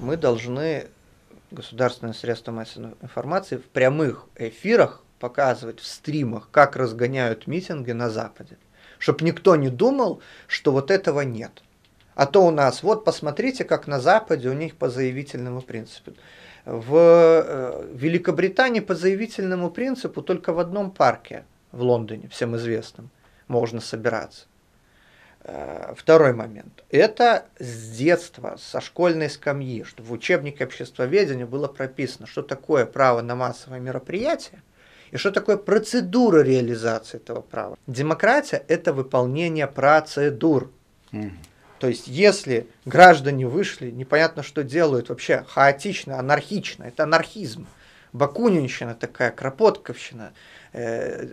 мы должны государственные средства массовой информации в прямых эфирах показывать в стримах, как разгоняют митинги на Западе. Чтобы никто не думал, что вот этого нет. А то у нас, вот посмотрите, как на Западе у них по заявительному принципу. В э, Великобритании по заявительному принципу только в одном парке в Лондоне, всем известном, можно собираться. Э, второй момент. Это с детства, со школьной скамьи, что в учебнике обществоведения было прописано, что такое право на массовое мероприятие и что такое процедура реализации этого права. Демократия – это выполнение процедур. Угу. То есть, если граждане вышли, непонятно, что делают, вообще хаотично, анархично, это анархизм. Бакунинщина такая, Кропотковщина. Э,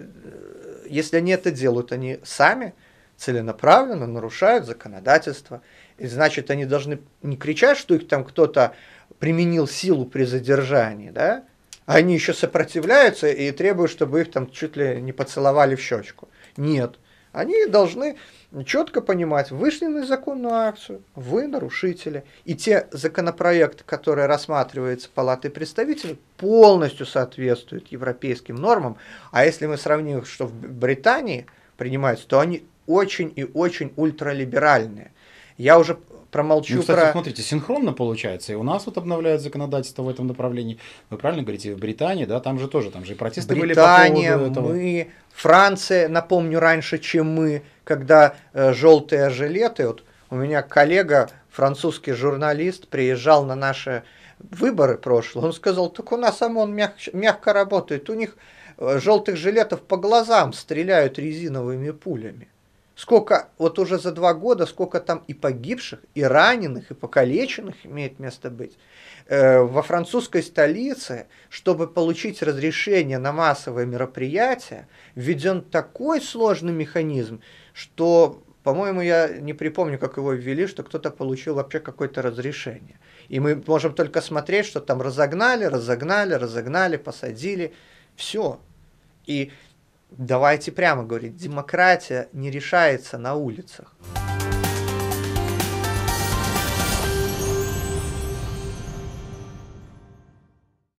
если они это делают, они сами – целенаправленно нарушают законодательство. И значит, они должны не кричать, что их там кто-то применил силу при задержании, да? А они еще сопротивляются и требуют, чтобы их там чуть ли не поцеловали в щечку. Нет. Они должны четко понимать, вышли на законную акцию, вы нарушители. И те законопроекты, которые рассматриваются Палатой представителей, полностью соответствуют европейским нормам. А если мы сравним, что в Британии принимаются, то они очень и очень ультралиберальные. Я уже промолчу ну, кстати, про... смотрите, синхронно получается. И у нас вот обновляют законодательство в этом направлении. Вы правильно говорите, в Британии, да, там же тоже, там же и протесты Британия, были по поводу этого. мы, Франция, напомню, раньше, чем мы, когда э, желтые жилеты, вот у меня коллега, французский журналист, приезжал на наши выборы прошлые, он сказал, так у нас ОМОН мягче, мягко работает, у них э, желтых жилетов по глазам стреляют резиновыми пулями сколько вот уже за два года, сколько там и погибших, и раненых, и покалеченных имеет место быть. Э, во французской столице, чтобы получить разрешение на массовое мероприятие, введен такой сложный механизм, что, по-моему, я не припомню, как его ввели, что кто-то получил вообще какое-то разрешение. И мы можем только смотреть, что там разогнали, разогнали, разогнали, посадили. Все. И Давайте прямо говорить, демократия не решается на улицах.